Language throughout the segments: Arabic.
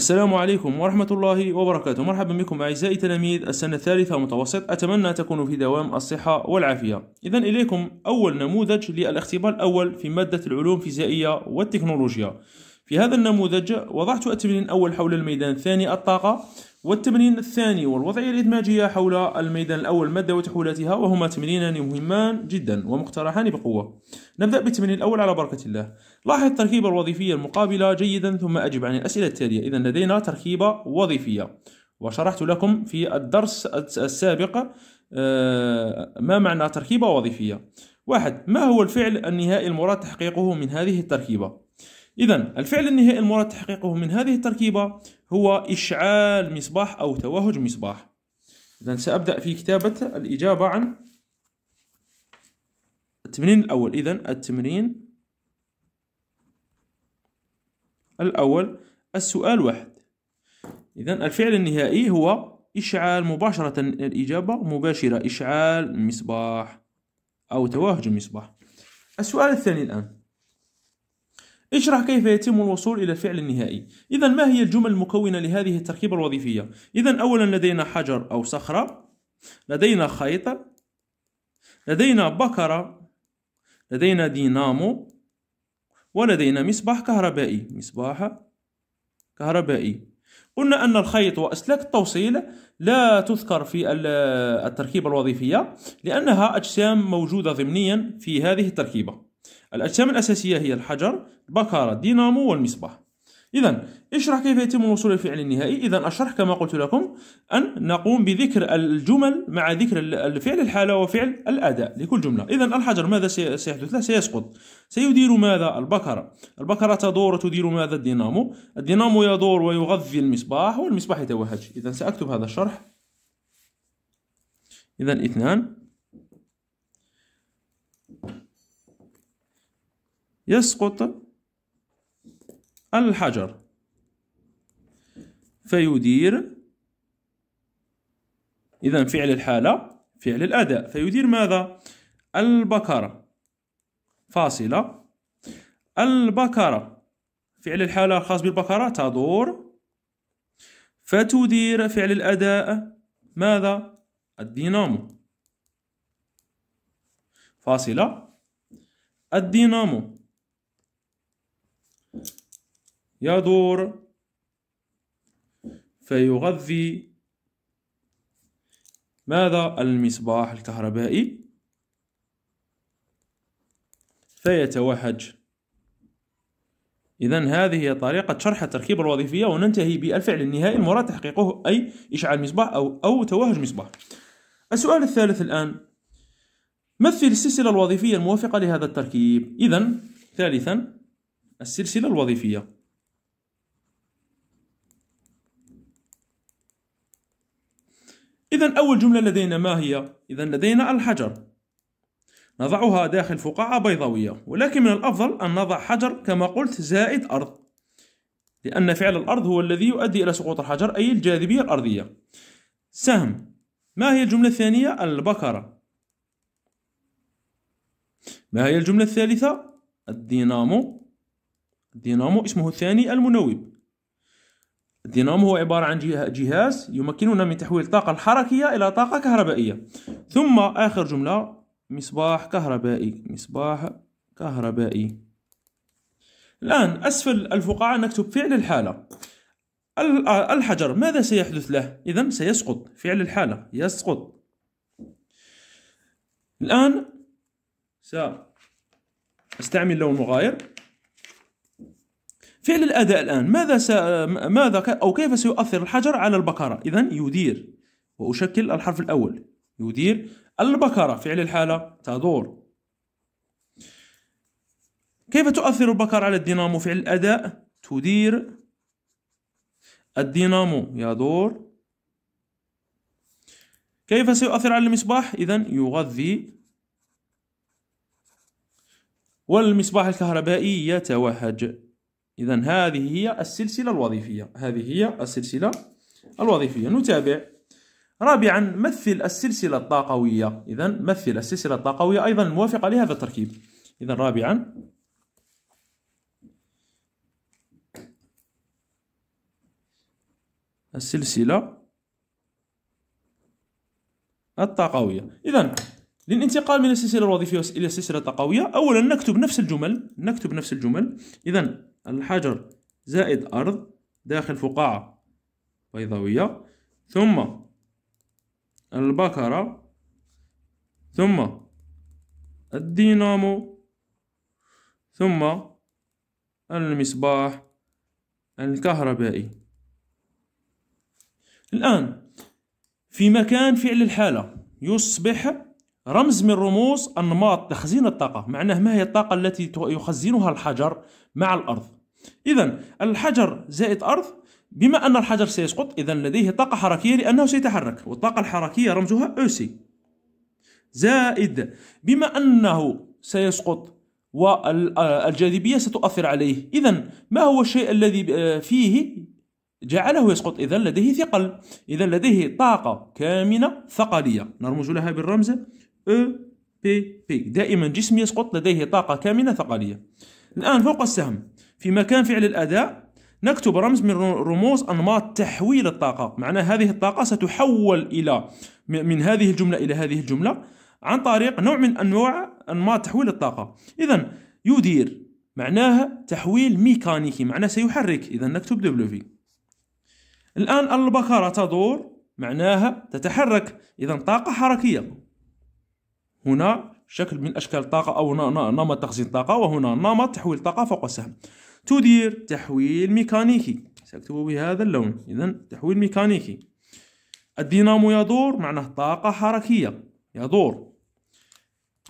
السلام عليكم ورحمة الله وبركاته مرحبا بكم أعزائي تلاميذ السنة الثالثة متوسط أتمنى تكونوا في دوام الصحة والعافية إذا إليكم أول نموذج للاختبار الأول في مادة العلوم الفيزيائية والتكنولوجيا في هذا النموذج وضعت التمرين الأول حول الميدان الثاني الطاقة والتمرين الثاني والوضعية الإدماجية حول الميدان الأول المادة وتحولاتها وهما تمرينان مهمان جدا ومقترحان بقوة نبدأ بالتمرين الأول على بركة الله لاحظ التركيبة الوظيفية المقابلة جيدا ثم أجب عن الأسئلة التالية إذا لدينا تركيبة وظيفية وشرحت لكم في الدرس السابق آه، ما معنى تركيبة وظيفية واحد ما هو الفعل النهائي المراد تحقيقه من هذه التركيبة إذا الفعل النهائي المراد تحقيقه من هذه التركيبة هو إشعال مصباح أو توهج مصباح إذا سأبدأ في كتابة الإجابة عن التمرين الأول إذا التمرين الأول السؤال واحد إذا الفعل النهائي هو إشعال مباشرة الإجابة مباشرة إشعال مصباح أو توهج مصباح السؤال الثاني الآن اشرح كيف يتم الوصول إلى الفعل النهائي إذا ما هي الجمل المكونة لهذه التركيبة الوظيفية إذا أولا لدينا حجر أو صخرة لدينا خيط لدينا بكرة لدينا دينامو ولدينا مصباح كهربائي مصباح كهربائي قلنا أن الخيط وأسلاك التوصيل لا تذكر في التركيبة الوظيفية لأنها أجسام موجودة ضمنيا في هذه التركيبة الأجسام الأساسية هي الحجر البكارة الدينامو والمصباح إذا اشرح كيف يتم الوصول للفعل النهائي إذا الشرح كما قلت لكم أن نقوم بذكر الجمل مع ذكر الفعل الحالة وفعل الأداء لكل جملة إذا الحجر ماذا سيحدث له سيسقط سيدير ماذا البكرة البكرة تدور تدير ماذا الدينامو الدينامو يدور ويغذي المصباح والمصباح يتوهج إذا سأكتب هذا الشرح إذا اثنان يسقط الحجر فيدير إذا فعل الحالة فعل الأداء فيدير ماذا؟ البكرة فاصلة البكرة فعل الحالة الخاص بالبكرة تدور فتدير فعل الأداء ماذا؟ الدينامو فاصلة الدينامو يدور فيغذي ماذا المصباح الكهربائي فيتوهج إذا هذه هي طريقة شرح التركيبة الوظيفية وننتهي بالفعل النهائي المراد تحقيقه أي إشعال مصباح أو أو توهج مصباح. السؤال الثالث الآن مثل السلسلة الوظيفية الموافقة لهذا التركيب. إذا ثالثا السلسلة الوظيفية إذا أول جملة لدينا ما هي؟ إذا لدينا الحجر نضعها داخل فقاعة بيضاوية ولكن من الأفضل أن نضع حجر كما قلت زائد أرض لأن فعل الأرض هو الذي يؤدي إلى سقوط الحجر أي الجاذبية الأرضية سهم ما هي الجملة الثانية؟ البكرة ما هي الجملة الثالثة؟ الدينامو الدينامو اسمه الثاني المنوب الدينامو هو عبارة عن جهاز يمكننا من تحويل الطاقة الحركية إلى طاقة كهربائية ثم آخر جملة مصباح كهربائي مصباح كهربائي الآن أسفل الفقاعة نكتب فعل الحالة آه، الحجر ماذا سيحدث له؟ إذا سيسقط فعل الحالة يسقط الآن سأستعمل لون مغاير فعل الأداء الآن ماذا س... ماذا ك... أو كيف سيؤثر الحجر على البقرة إذا يدير وأشكل الحرف الأول يدير البقرة فعل الحالة تدور كيف تؤثر البقرة على الدينامو فعل الأداء تدير الدينامو يدور كيف سيؤثر على المصباح إذا يغذي والمصباح الكهربائي يتوهج إذا هذه هي السلسلة الوظيفية هذه هي السلسلة الوظيفية نتابع رابعا مثل السلسلة الطاقوية إذا مثل السلسلة الطاقوية أيضا موافقة لهذا التركيب إذا رابعا السلسلة الطاقوية إذا للانتقال من السلسلة الوظيفية إلى السلسلة الطاقوية أولا نكتب نفس الجمل نكتب نفس الجمل إذا الحجر زائد أرض داخل فقاعة بيضاوية ثم البكرة ثم الدينامو ثم المصباح الكهربائي الآن في مكان فعل الحالة يصبح رمز من رموز النماط تخزين الطاقة معناه ما هي الطاقة التي يخزنها الحجر مع الأرض إذا الحجر زائد أرض بما أن الحجر سيسقط إذا لديه طاقة حركية لأنه سيتحرك والطاقة الحركية رمزها أوسي زائد بما أنه سيسقط والجاذبية ستؤثر عليه إذا ما هو الشيء الذي فيه جعله يسقط إذا لديه ثقل إذا لديه طاقة كامنة ثقلية نرمز لها بالرمز E بي بي دائما جسم يسقط لديه طاقة كامنة ثقلية الآن فوق السهم في مكان فعل الأداء نكتب رمز من رموز أنماط تحويل الطاقة معناه هذه الطاقة ستحول إلى من هذه الجملة إلى هذه الجملة عن طريق نوع من أنواع أنماط تحويل الطاقة إذا يدير معناها تحويل ميكانيكي معناه سيحرك إذا نكتب دبليو الآن البكرة تدور معناها تتحرك إذا طاقة حركية هنا شكل من اشكال الطاقه او نمط تخزين الطاقه وهنا نمط تحويل طاقه فوق السهم تدير تحويل ميكانيكي ساكتب بهذا اللون اذا تحويل ميكانيكي الدينامو يدور معناه طاقه حركيه يدور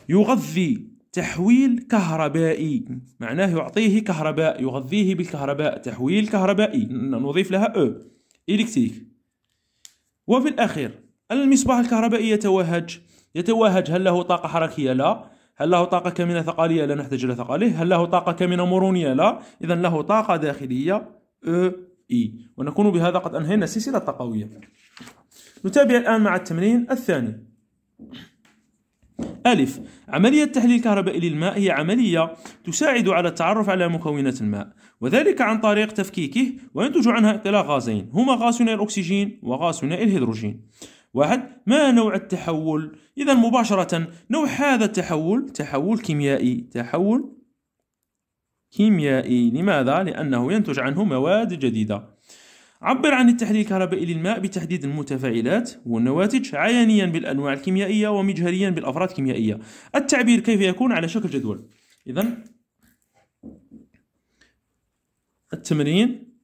يغذي تحويل كهربائي معناه يعطيه كهرباء يغذيه بالكهرباء تحويل كهربائي نضيف لها او إلكتريك وفي الأخير المصباح الكهربائي يتوهج يتوهج هل له طاقة حركية؟ لا هل له طاقة كمينة ثقالية؟ لا نحتاج إلى ثقاله هل له طاقة كمينة مرونية؟ لا إذا له طاقة داخلية أه إي ونكون بهذا قد أنهينا السلسلة الطاقوية نتابع الآن مع التمرين الثاني ألف عملية تحليل الكهربائي للماء هي عملية تساعد على التعرف على مكونات الماء وذلك عن طريق تفكيكه وينتج عنها إطلاق غازين هما غاز ثنائي الأكسجين وغاز ثنائي الهيدروجين واحد ما نوع التحول إذا مباشرة نوع هذا التحول تحول كيميائي تحول كيميائي لماذا؟ لأنه ينتج عنه مواد جديدة عبر عن التحليل الكهربائي للماء بتحديد المتفاعلات والنواتج عينيا بالأنواع الكيميائية ومجهريا بالأفراد الكيميائية التعبير كيف يكون على شكل جدول إذا التمرين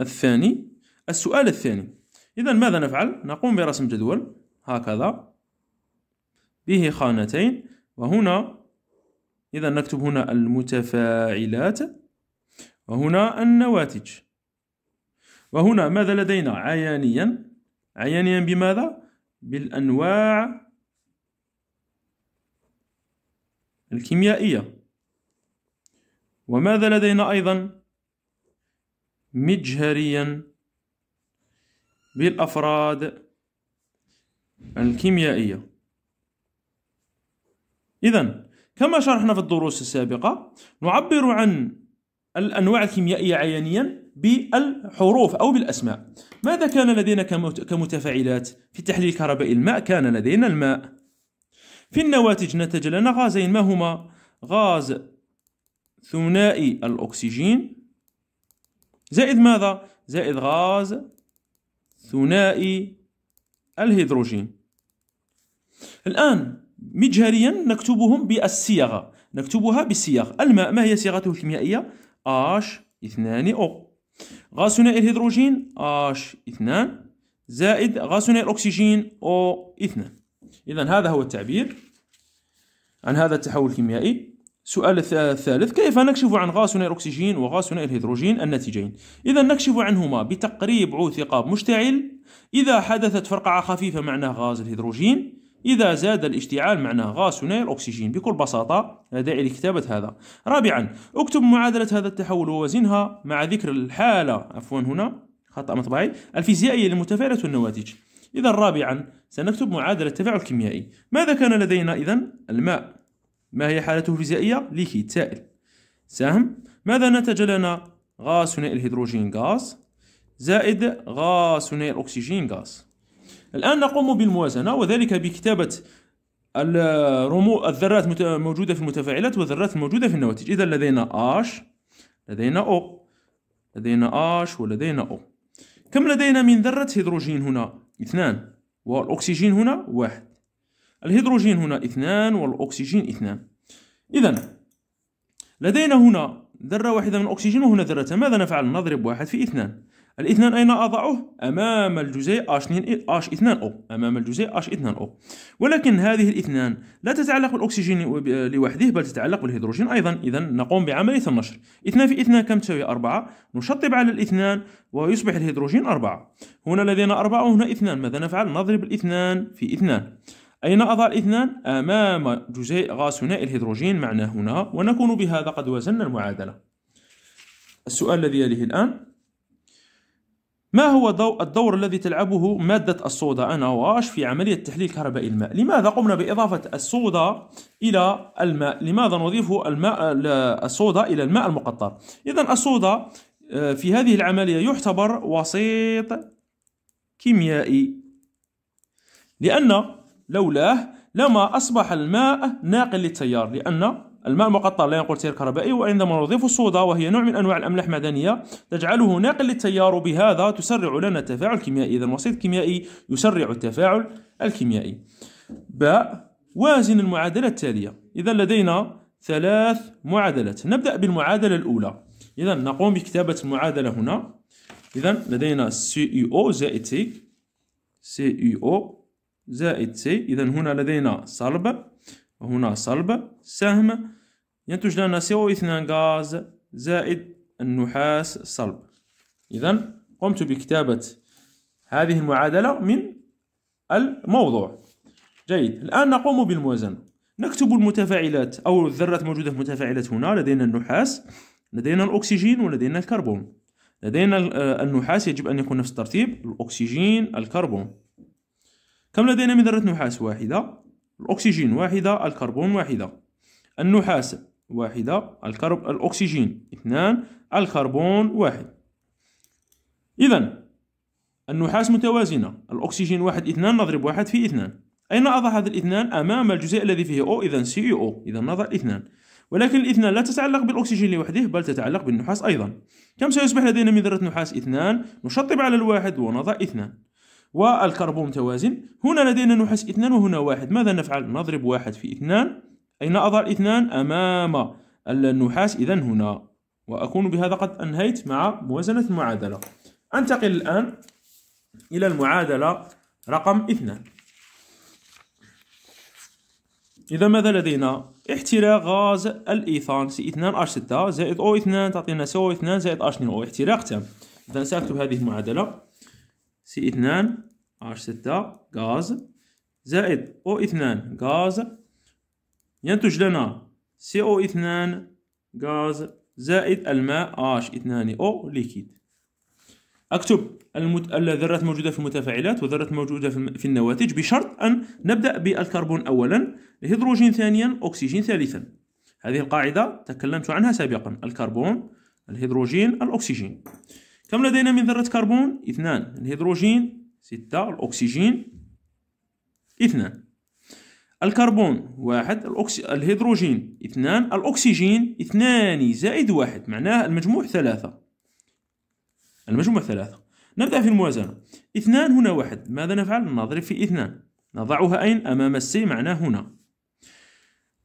الثاني السؤال الثاني إذا ماذا نفعل؟ نقوم برسم جدول هكذا به خانتين وهنا إذا نكتب هنا المتفاعلات وهنا النواتج وهنا ماذا لدينا عيانيا عيانيا بماذا بالأنواع الكيميائية وماذا لدينا أيضا مجهريا بالأفراد الكيميائية إذا كما شرحنا في الدروس السابقة نعبر عن الأنواع الكيميائية عينيا بالحروف أو بالأسماء ماذا كان لدينا كمتفاعلات في تحليل الكهرباء الماء كان لدينا الماء في النواتج نتج لنا غازين ما هما غاز ثنائي الأكسجين زائد ماذا زائد غاز ثنائي الهيدروجين الآن مجهريا نكتبهم بالصيغة نكتبها بالصيغ الماء ما هي صيغته الكيميائية H 2 O غاز ثنائي الهيدروجين H 2 زائد غاز ثنائي الأكسجين O 2 إذا هذا هو التعبير عن هذا التحول الكيميائي سؤال الثالث كيف نكشف عن ثنائي الأكسجين ثنائي الهيدروجين الناتجين؟ إذا نكشف عنهما بتقريب عود ثقاب مشتعل إذا حدثت فرقعة خفيفة معناه غاز الهيدروجين إذا زاد الاشتعال معناه غاز ثنائي الأكسجين بكل بساطة لا داعي لكتابة هذا رابعا اكتب معادلة هذا التحول ووزنها مع ذكر الحالة عفوا هنا خطأ مطبعي الفيزيائية للمتفاعلات والنواتج إذا رابعا سنكتب معادلة التفاعل الكيميائي ماذا كان لدينا إذا الماء ما هي حالته الفيزيائية؟ ليكيد سائل سهم ماذا نتج لنا؟ غاز ثنائي الهيدروجين غاز زائد غاز ثنائي الأكسجين غاز الآن نقوم بالموازنة وذلك بكتابة الرمو الذرات موجودة في المتفاعلات والذرات الموجودة في النواتج إذا لدينا H لدينا O لدينا H ولدينا O كم لدينا من ذرة هيدروجين هنا؟ اثنان والأكسجين هنا واحد الهيدروجين هنا اثنان والأكسجين اثنان إذا لدينا هنا ذرة واحدة من الأكسجين وهنا ذرة ماذا نفعل؟ نضرب واحد في اثنان الاثنان أين أضعه؟ أمام الجزيء اش 2 او امام الجزيء اش 2 او ولكن هذه الاثنان لا تتعلق بالأكسجين لوحده بل تتعلق بالهيدروجين أيضا إذا نقوم بعملية النشر اثنان في اثنان كم تساوي أربعة نشطب على الاثنان ويصبح الهيدروجين أربعة هنا لدينا أربعة وهنا اثنان ماذا نفعل؟ نضرب الاثنان في اثنان أين نعم، أضع الاثنان؟ أمام جزيء ثنائي الهيدروجين معنا هنا ونكون بهذا قد وزننا المعادلة السؤال الذي يليه الآن ما هو الدور الذي تلعبه مادة الصودا واش في عملية تحليل كهرباء الماء؟ لماذا قمنا بإضافة الصودا إلى الماء؟ لماذا نضيف الماء الصودا إلى الماء المقطر؟ إذا الصودا آه، في هذه العملية يعتبر وسيط كيميائي لأن لولاه لما أصبح الماء ناقل للتيار لأن الماء مقطع لا ينقل تيار كهربائي وعندما نضيف الصودا وهي نوع من أنواع الأملاح المعدنية تجعله ناقل للتيار وبهذا تسرع لنا التفاعل الكيميائي إذا الوسيط الكيميائي يسرع التفاعل الكيميائي باء وازن المعادلة التالية إذا لدينا ثلاث معادلات نبدأ بالمعادلة الأولى إذا نقوم بكتابة المعادلة هنا إذا لدينا CuO زائد T CuO زائد سي إذا هنا لدينا صلب وهنا صلب سهم ينتج لنا CO2 غاز زائد النحاس صلب إذا قمت بكتابة هذه المعادلة من الموضوع جيد الآن نقوم بالموازنة نكتب المتفاعلات أو الذرات موجودة في المتفاعلات هنا لدينا النحاس لدينا الأكسجين ولدينا الكربون لدينا آه، النحاس يجب أن يكون نفس الترتيب الأكسجين الكربون كم لدينا من ذرة نحاس واحدة الأكسجين واحدة الكربون واحدة النحاس واحدة الكرب الأكسجين اثنان الكربون واحد إذا النحاس متوازنة الأكسجين واحد اثنان نضرب واحد في اثنان أين أضع هذا الاثنان أمام الجزيء الذي فيه O إذا سي أو إذا نضع اثنان ولكن الاثنان لا تتعلق بالأكسجين لوحده بل تتعلق بالنحاس أيضا كم سيصبح لدينا من ذرة نحاس اثنان نشطب على الواحد ونضع اثنان والكربون متوازن هنا لدينا نحاس اثنان وهنا واحد ماذا نفعل نضرب واحد في اثنان أين أضع الاثنان أمام النحاس إذا هنا وأكون بهذا قد أنهيت مع موازنة المعادلة أنتقل الآن إلى المعادلة رقم اثنان إذا ماذا لدينا؟ احتراق غاز الايثان سي C2H6 زائد O2 تعطينا CO2 زائد H2O احتراق تام إذا سأكتب هذه المعادلة سي اثنان اش ستة غاز زائد او اثنان غاز ينتج لنا سي او اثنان غاز زائد الماء اش اثنان او ليكيد اكتب المت... الذرات الموجوده في المتفاعلات والذرات الموجوده في النواتج بشرط ان نبدا بالكربون اولا الهيدروجين ثانيا اكسجين ثالثا هذه القاعده تكلمت عنها سابقا الكربون الهيدروجين الاكسجين كم لدينا من ذرة كربون؟ اثنان الهيدروجين ستة الأكسجين اثنان الكربون واحد الأكس... الهيدروجين اثنان الأكسجين اثنان زائد واحد معناه المجموع ثلاثة المجموع ثلاثة نبدأ في الموازنة اثنان هنا واحد ماذا نفعل؟ نضرب في اثنان نضعها أين؟ أمام السي معناه هنا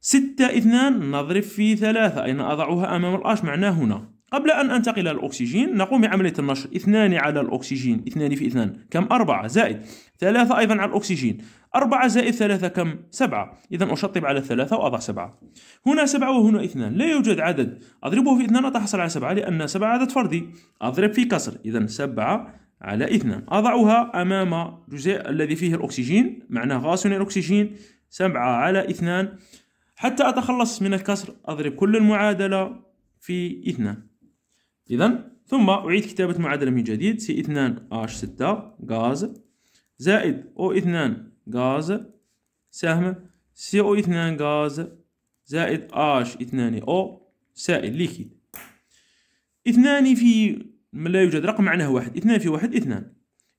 ستة اثنان نضرب في ثلاثة أين أضعها أمام الأش معناه هنا قبل أن أنتقل إلى الأكسجين نقوم بعملية النشر اثنان على الأكسجين اثنان في اثنان كم أربعة زائد ثلاثة أيضا على الأكسجين أربعة زائد ثلاثة كم سبعة إذا أشطب على الثلاثة وأضع سبعة هنا سبعة وهنا اثنان لا يوجد عدد أضربه في اثنان أتحصل على سبعة لأن سبعة عدد فردي أضرب في كسر إذا سبعة على اثنان أضعها أمام الجزء الذي فيه الأكسجين معناه غاسون الأكسجين سبعة على اثنان حتى أتخلص من الكسر أضرب كل المعادلة في اثنان إذا ثم أعيد كتابة معادلة من جديد سي 2 اش 6 غاز زايد او O2 غاز سهم سي او 2 غاز زايد اش 2 او سائل ليكيد اثنان في لا يوجد رقم معناه واحد اثنان في واحد اثنان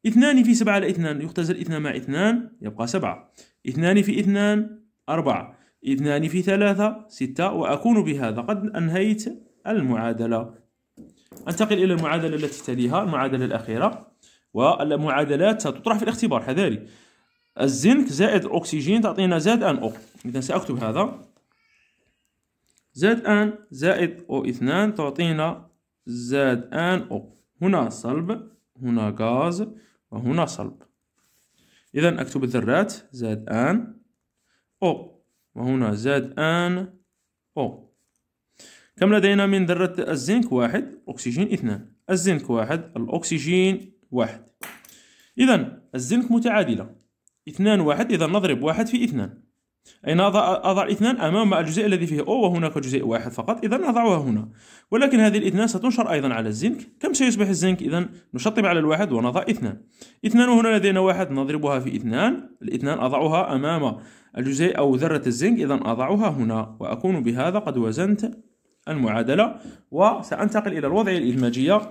اثنان في سبعة على اثنان يختزل اثنان مع اثنان يبقى سبعة اثنان في اثنان أربعة اثنان في ثلاثة ستة وأكون بهذا قد أنهيت المعادلة انتقل إلى المعادلة التي تليها المعادلة الأخيرة والمعادلات ستطرح في الاختبار حذاري الزنك زائد الأكسجين تعطينا زائد أن أو إذا سأكتب هذا زائد أن زائد أو اثنان تعطينا زائد أن أو هنا صلب هنا غاز وهنا صلب إذا أكتب الذرات زائد أن أو وهنا زائد أن أو كم لدينا من ذرة الزنك واحد أكسجين اثنان الزنك واحد الأكسجين واحد إذا الزنك متعادلة اثنان واحد إذا نضرب واحد في اثنان أين أضع, أضع اثنان أمام الجزء الذي فيه أو وهناك جزء واحد فقط إذا نضعها هنا ولكن هذه الاثنان ستنشر أيضا على الزنك كم سيصبح الزنك إذا نشطب على الواحد ونضع اثنان اثنان وهنا لدينا واحد نضربها في اثنان الاثنان أضعها أمام الجزيء أو ذرة الزنك إذا أضعها هنا وأكون بهذا قد وزنت المعادلة وسأنتقل إلى الوضع الإدماجية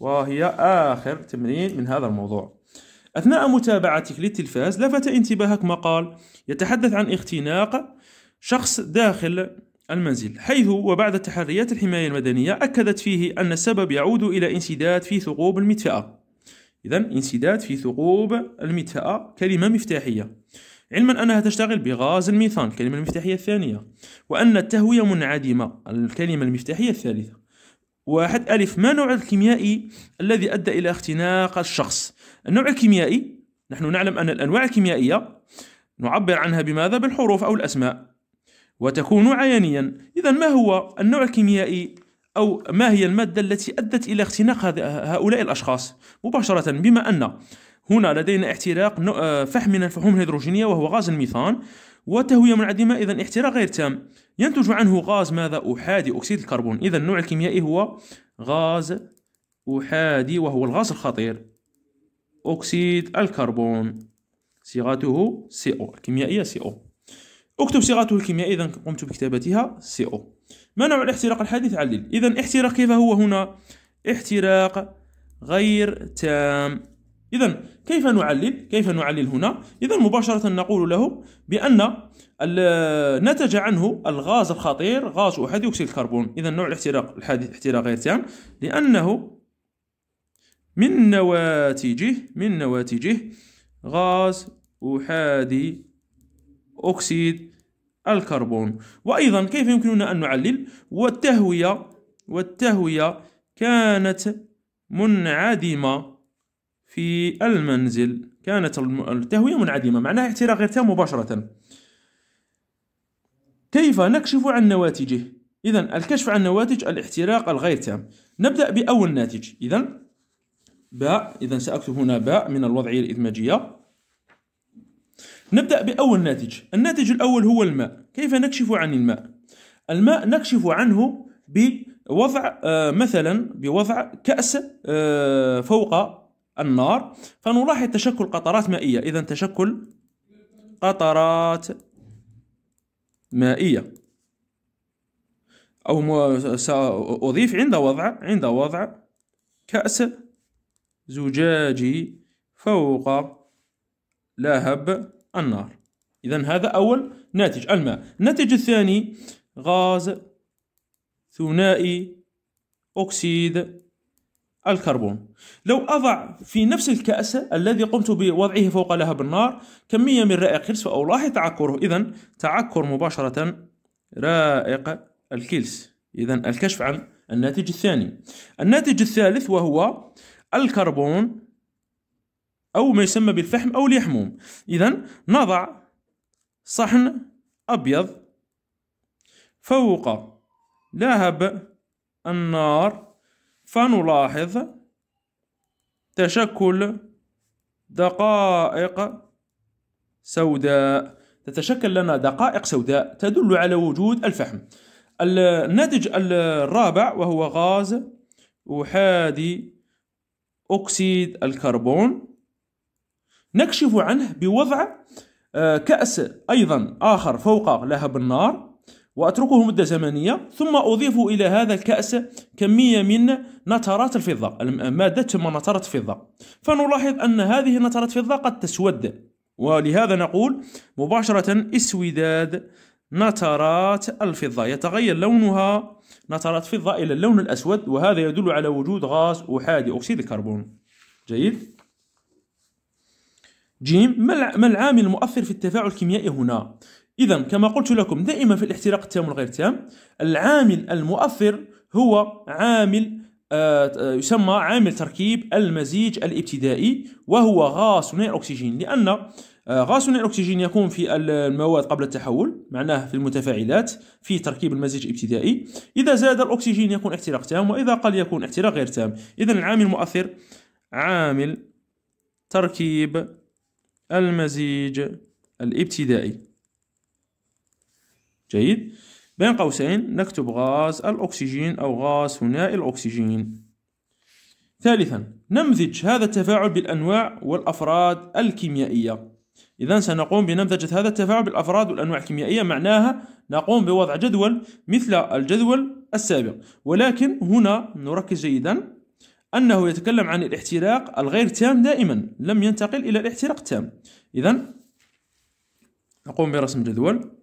وهي آخر تمرين من هذا الموضوع أثناء متابعتك للتلفاز لفت انتباهك مقال يتحدث عن اختناق شخص داخل المنزل حيث وبعد تحريات الحماية المدنية أكدت فيه أن السبب يعود إلى انسداد في ثقوب المدفأة إذا انسداد في ثقوب المدفأة كلمة مفتاحية علما أنها تشتغل بغاز الميثان كلمة المفتاحية الثانية وأن التهوية منعدمة الكلمة المفتاحية الثالثة واحد ألف ما نوع الكيميائي الذي أدى إلى اختناق الشخص النوع الكيميائي نحن نعلم أن الأنواع الكيميائية نعبر عنها بماذا بالحروف أو الأسماء وتكون عينيا إذا ما هو النوع الكيميائي أو ما هي المادة التي أدت إلى اختناق هؤلاء الأشخاص مباشرة بما أن هنا لدينا احتراق آه، فحم من الفحوم الهيدروجينية وهو غاز الميثان وتهوية منعدمة إذا احتراق غير تام ينتج عنه غاز ماذا أحادي أكسيد الكربون إذا النوع الكيميائي هو غاز أحادي وهو الغاز الخطير أكسيد الكربون صيغته CO الكيميائية CO اكتب صيغته الكيميائية إذا قمت بكتابتها CO ما نوع الاحتراق الحديث علل إذا احتراق كيف هو هنا احتراق غير تام إذا كيف نعلل؟ كيف نعلل هنا؟ إذا مباشرة نقول له بأن نتج عنه الغاز الخطير غاز أحادي أكسيد الكربون، إذا نوع الاحتراق الحادث احتراقيتان لأنه من نواتجه من نواتجه غاز أحادي أكسيد الكربون، وأيضا كيف يمكننا أن نعلل؟ والتهوية والتهوية كانت منعدمة في المنزل كانت التهوية منعدمة معناها احتراق غير مباشرة كيف نكشف عن نواتجه؟ إذا الكشف عن نواتج الاحتراق الغير تام نبدأ بأول ناتج إذا باء إذا سأكتب هنا باء من الوضعية الإدماجية نبدأ بأول ناتج الناتج الأول هو الماء كيف نكشف عن الماء؟ الماء نكشف عنه بوضع آه، مثلا بوضع كأس آه، فوق النار فنلاحظ تشكل قطرات مائية إذا تشكل قطرات مائية أو سأضيف عند وضع عند وضع كأس زجاجي فوق لهب النار إذا هذا أول ناتج الماء الناتج الثاني غاز ثنائي أكسيد الكربون لو أضع في نفس الكأس الذي قمت بوضعه فوق لهب النار كمية من رائق كيلس فألاحظ تعكره إذا تعكر مباشرة رائق الكلس إذا الكشف عن الناتج الثاني الناتج الثالث وهو الكربون أو ما يسمى بالفحم أو اليحموم إذا نضع صحن أبيض فوق لهب النار فنلاحظ تشكل دقائق سوداء تتشكل لنا دقائق سوداء تدل على وجود الفحم الناتج الرابع وهو غاز أحادي أكسيد الكربون نكشف عنه بوضع آه، كأس أيضا آخر فوق لهب النار وأتركه مدة زمنية ثم أضيف إلى هذا الكأس كمية من نترات الفضة مادة تسمى نترات فضة فنلاحظ أن هذه نترات فضة قد تسود ولهذا نقول مباشرة اسوداد نترات الفضة يتغير لونها نترات فضة إلى اللون الأسود وهذا يدل على وجود غاز أحادي أكسيد الكربون جيد جيم ما العامل المؤثر في التفاعل الكيميائي هنا إذا كما قلت لكم دائما في الاحتراق التام والغير التام العامل المؤثر هو عامل آه، آه، يسمى عامل تركيب المزيج الابتدائي وهو غاز ثنائي الأكسجين لأن آه، غاز ثنائي الأكسجين يكون في المواد قبل التحول معناه في المتفاعلات في تركيب المزيج الابتدائي إذا زاد الأكسجين يكون احتراق تام وإذا قل يكون احتراق غير تام إذا العامل المؤثر عامل تركيب المزيج الابتدائي جيد بين قوسين نكتب غاز الأكسجين أو غاز ثنائي الأكسجين ثالثا نمذج هذا التفاعل بالأنواع والأفراد الكيميائية إذا سنقوم بنمذجة هذا التفاعل بالأفراد والأنواع الكيميائية معناها نقوم بوضع جدول مثل الجدول السابق ولكن هنا نركز جيدا أنه يتكلم عن الاحتراق الغير تام دائما لم ينتقل إلى الاحتراق التام إذا نقوم برسم جدول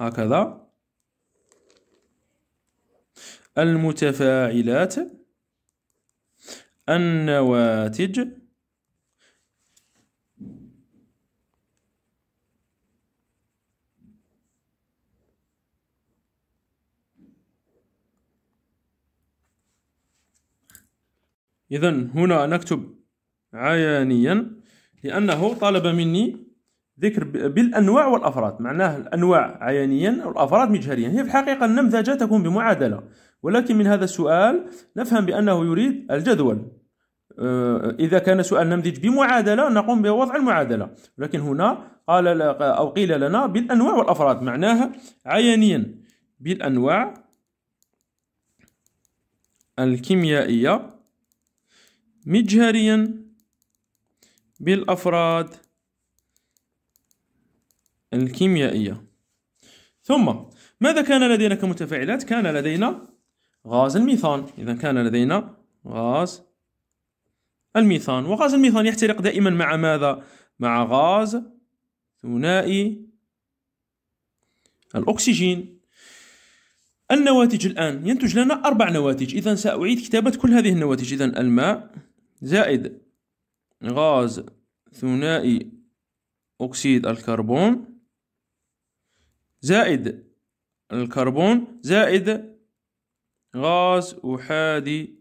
هكذا المتفاعلات النواتج إذا هنا نكتب عيانيا لأنه طلب مني ذكر بالانواع والافراد معناه الانواع عيانيا والافراد مجهريا هي في الحقيقه النمذجه تكون بمعادله ولكن من هذا السؤال نفهم بانه يريد الجدول آه، إذا كان سؤال نمذج بمعادلة نقوم بوضع المعادلة ولكن هنا قال أو قيل لنا بالأنواع والأفراد معناها عينيا بالأنواع الكيميائية مجهريا بالأفراد الكيميائية ثم ماذا كان لدينا كمتفاعلات كان لدينا غاز الميثان إذا كان لدينا غاز الميثان وغاز الميثان يحترق دائما مع ماذا مع غاز ثنائي الأكسجين النواتج الآن ينتج لنا أربع نواتج إذا سأعيد كتابة كل هذه النواتج إذا الماء زائد غاز ثنائي أكسيد الكربون زائد الكربون زائد غاز أحادي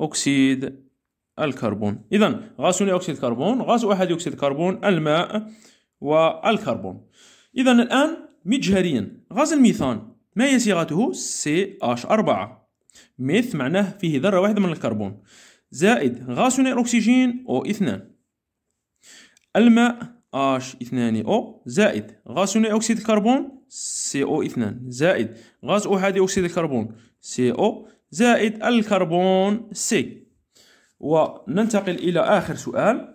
أكسيد الكربون إذا غاز ثاني أكسيد الكربون غاز أحادي أكسيد الكربون الماء والكربون إذا الآن مجهريا غاز الميثان ما هي صيغته CH4 ميث معناه فيه ذرة واحدة من الكربون زائد غاز ثاني الاكسجين الأكسجين O2 الماء h 2 او زائد غاز ثاني اكسيد الكربون سي او 2 زائد غاز احادي اكسيد الكربون سي او زائد الكربون سي وننتقل الى اخر سؤال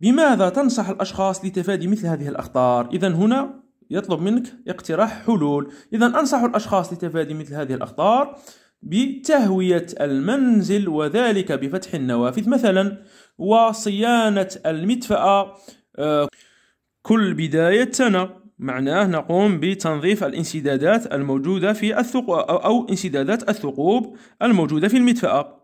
بماذا تنصح الاشخاص لتفادي مثل هذه الاخطار اذا هنا يطلب منك اقتراح حلول اذا انصح الاشخاص لتفادي مثل هذه الاخطار بتهوية المنزل وذلك بفتح النوافذ مثلا وصيانة المدفأة آه، كل بداية سنة معناه نقوم بتنظيف الانسدادات الموجودة في الثقوب أو انسدادات الثقوب الموجودة في المدفأة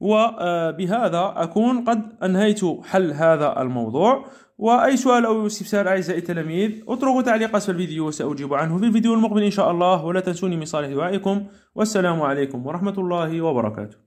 وبهذا آه، أكون قد أنهيت حل هذا الموضوع وأي سؤال أو استفسار أعزائي التلاميذ اتركوا تعليق أسفل الفيديو وسأجيب عنه في الفيديو المقبل إن شاء الله ولا تنسوني من صالح دعائكم والسلام عليكم ورحمة الله وبركاته